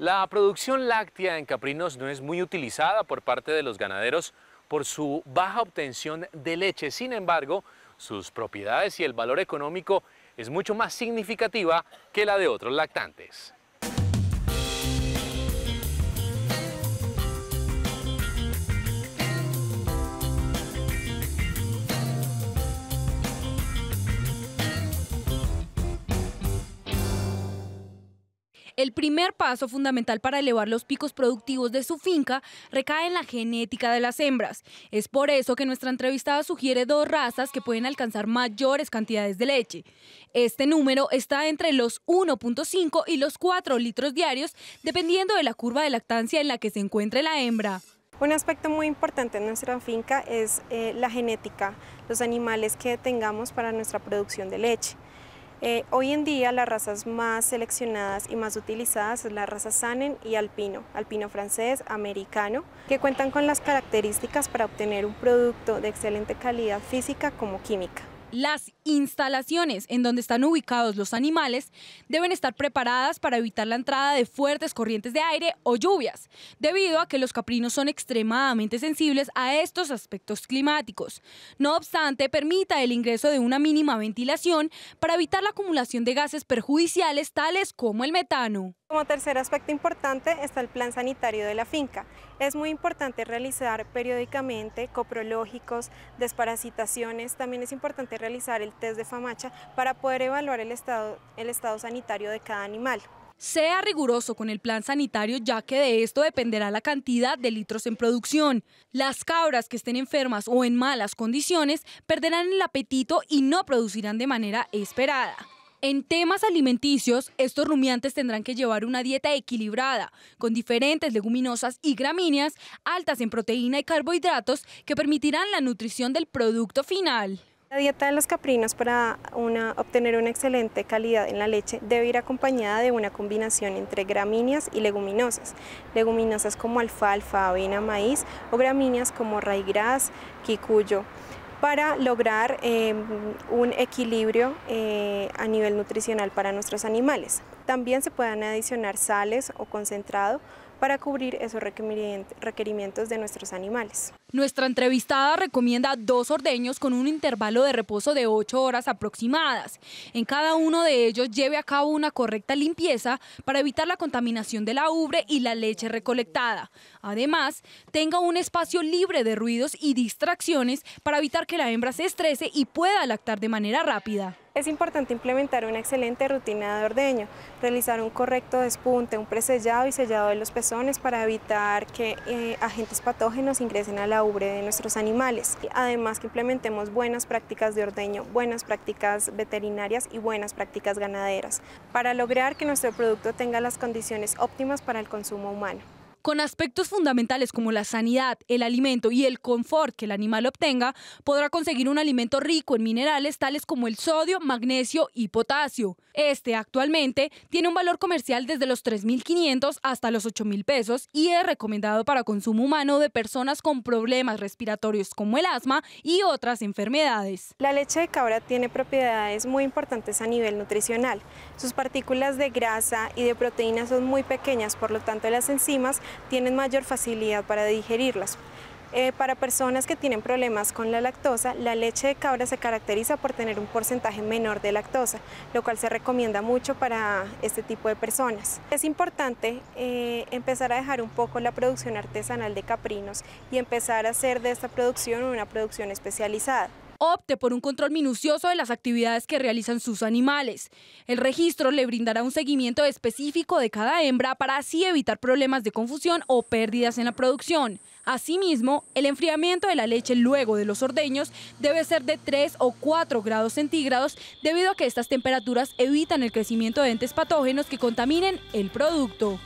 La producción láctea en caprinos no es muy utilizada por parte de los ganaderos por su baja obtención de leche. Sin embargo, sus propiedades y el valor económico es mucho más significativa que la de otros lactantes. El primer paso fundamental para elevar los picos productivos de su finca recae en la genética de las hembras. Es por eso que nuestra entrevistada sugiere dos razas que pueden alcanzar mayores cantidades de leche. Este número está entre los 1.5 y los 4 litros diarios, dependiendo de la curva de lactancia en la que se encuentre la hembra. Un aspecto muy importante en nuestra finca es eh, la genética, los animales que tengamos para nuestra producción de leche. Eh, hoy en día las razas más seleccionadas y más utilizadas son la raza Sanen y Alpino, Alpino francés, americano, que cuentan con las características para obtener un producto de excelente calidad física como química. Las instalaciones en donde están ubicados los animales deben estar preparadas para evitar la entrada de fuertes corrientes de aire o lluvias, debido a que los caprinos son extremadamente sensibles a estos aspectos climáticos. No obstante, permita el ingreso de una mínima ventilación para evitar la acumulación de gases perjudiciales tales como el metano. Como tercer aspecto importante está el plan sanitario de la finca. Es muy importante realizar periódicamente coprológicos, desparasitaciones, también es importante realizar el test de famacha para poder evaluar el estado, el estado sanitario de cada animal. Sea riguroso con el plan sanitario ya que de esto dependerá la cantidad de litros en producción. Las cabras que estén enfermas o en malas condiciones perderán el apetito y no producirán de manera esperada. En temas alimenticios, estos rumiantes tendrán que llevar una dieta equilibrada, con diferentes leguminosas y gramíneas altas en proteína y carbohidratos que permitirán la nutrición del producto final. La dieta de los caprinos para obtener una excelente calidad en la leche debe ir acompañada de una combinación entre gramíneas y leguminosas. Leguminosas como alfalfa, avena, maíz o gramíneas como raigras, quicuyo para lograr em, un equilibrio eh, a nivel nutricional para nuestros animales. También se pueden adicionar sales o concentrado para cubrir esos requerimientos de nuestros animales. Nuestra entrevistada recomienda dos ordeños con un intervalo de reposo de 8 horas aproximadas. En cada uno de ellos lleve a cabo una correcta limpieza para evitar la contaminación de la ubre y la leche recolectada. Además, tenga un espacio libre de ruidos y distracciones para evitar que la hembra se estrese y pueda lactar de manera rápida. Es importante implementar una excelente rutina de ordeño, realizar un correcto despunte, un presellado y sellado de los pezones para evitar que eh, agentes patógenos ingresen a la ubre de nuestros animales. Además que implementemos buenas prácticas de ordeño, buenas prácticas veterinarias y buenas prácticas ganaderas para lograr que nuestro producto tenga las condiciones óptimas para el consumo humano. Con aspectos fundamentales como la sanidad, el alimento y el confort que el animal obtenga, podrá conseguir un alimento rico en minerales tales como el sodio, magnesio y potasio. Este actualmente tiene un valor comercial desde los 3.500 hasta los 8.000 pesos y es recomendado para consumo humano de personas con problemas respiratorios como el asma y otras enfermedades. La leche de cabra tiene propiedades muy importantes a nivel nutricional. Sus partículas de grasa y de proteínas son muy pequeñas, por lo tanto las enzimas tienen mayor facilidad para digerirlas. Eh, para personas que tienen problemas con la lactosa, la leche de cabra se caracteriza por tener un porcentaje menor de lactosa, lo cual se recomienda mucho para este tipo de personas. Es importante eh, empezar a dejar un poco la producción artesanal de caprinos y empezar a hacer de esta producción una producción especializada opte por un control minucioso de las actividades que realizan sus animales. El registro le brindará un seguimiento específico de cada hembra para así evitar problemas de confusión o pérdidas en la producción. Asimismo, el enfriamiento de la leche luego de los ordeños debe ser de 3 o 4 grados centígrados debido a que estas temperaturas evitan el crecimiento de entes patógenos que contaminen el producto.